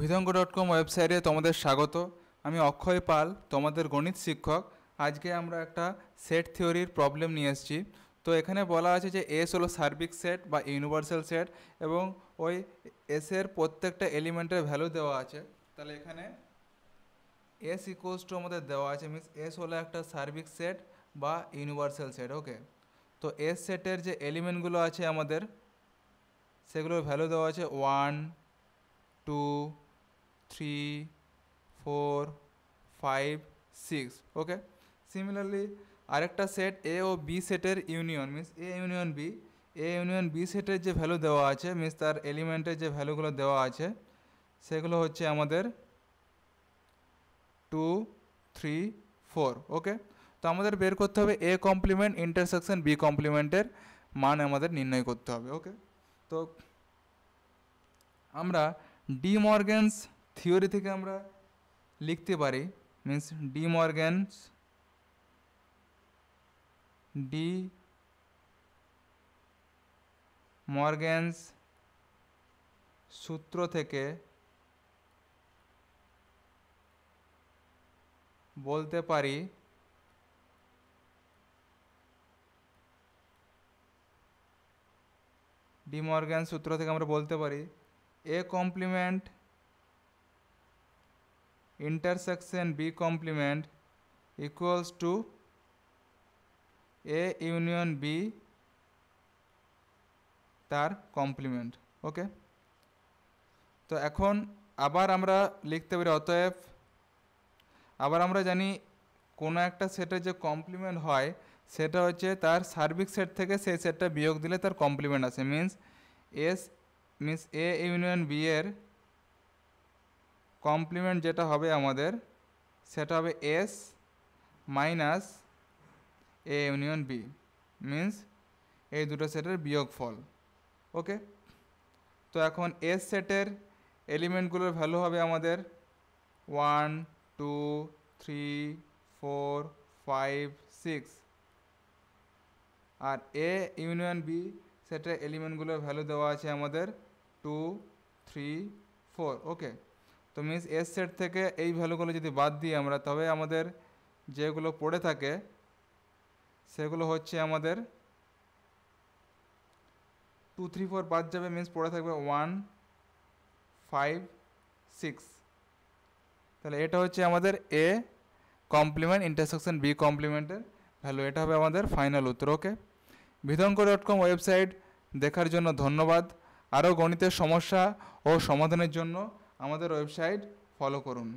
ভিধঙ্গ dot com ওয়েবসাইটে তোমাদের স্বাগত আমি অক্ষয় পাল তোমাদের গণিত শিক্ষক আজকে আমরা একটা সেট থিওরির প্রবলেম নিয়ে এসেছি তো এখানে বলা আছে যে এস হলো সার্বিক সেট বা ইউনিভার্সাল সেট এবং ওই এসের প্রত্যেকটা এলিমেন্টের ভ্যালু দেওয়া আছে তাহলে এখানে এস ইকোয়াস টু আমাদের দেওয়া আছে মিনস এস হলো একটা সার্বিক সেট বা ইউনিভার্সাল সেট ওকে তো এস সেটের যে এলিমেন্টগুলো আছে আমাদের সেগুলোর ভ্যালু দেওয়া আছে one two three, four, five, six. Okay similarly আরেকটা সেট এ ও বি সেটের union means A union B A union B সেটের যে ভ্যালু দেওয়া আছে মিনস তার এলিমেন্টের যে ভ্যালুগুলো দেওয়া আছে সেগুলো হচ্ছে আমাদের টু থ্রি ফোর ওকে তো আমাদের বের করতে হবে এ কমপ্লিমেন্ট ইন্টারসেকশন বি কমপ্লিমেন্টের মান আমাদের নির্ণয় করতে হবে ওকে তো আমরা ডি মর্গেন্স থিওরি থেকে আমরা লিখতে পারি means De Morgan's De Morgan's সূত্র থেকে বলতে পারি ডিমর্গ্যান সূত্র থেকে আমরা বলতে পারি A complement intersection B complement equals to A union B তার কমপ্লিমেন্ট ওকে তো এখন আবার আমরা লিখতে পারি অতএব আবার আমরা জানি কোনো একটা সেটের যে কমপ্লিমেন্ট হয় সেটা হচ্ছে তার সার্বিক সেট থেকে সেই সেটটা বিয়োগ দিলে তার কমপ্লিমেন্ট আসে means S means A union B এর কমপ্লিমেন্ট যেটা হবে আমাদের সেটা হবে S minus A union B means এই দুটো সেটের বিয়োগ ফল ওকে তো এখন এস সেটের এলিমেন্টগুলোর ভ্যালু হবে আমাদের one two three four five six আর এ ইউনিয়ন বি সেটের এলিমেন্টগুলোর ভ্যালু দেওয়া আছে আমাদের টু থ্রি ফোর ওকে তো মিনস এস সেট থেকে এই ভ্যালুগুলো যদি বাদ দিই আমরা তবে আমাদের যেগুলো পড়ে থাকে সেগুলো হচ্ছে আমাদের টু থ্রি ফোর বাদ যাবে মিনস পড়ে থাকবে ওয়ান ফাইভ সিক্স তাহলে এটা হচ্ছে আমাদের এ কমপ্লিমেন্ট ইন্টারসেকশন বি কমপ্লিমেন্টের ভ্যালু এটা হবে আমাদের ফাইনাল উত্তর ওকে বিধঙ্ক ডট কম ওয়েবসাইট দেখার জন্য ধন্যবাদ আরও গণিতের সমস্যা ও সমাধানের জন্য আমাদের ওয়েবসাইট ফলো করুন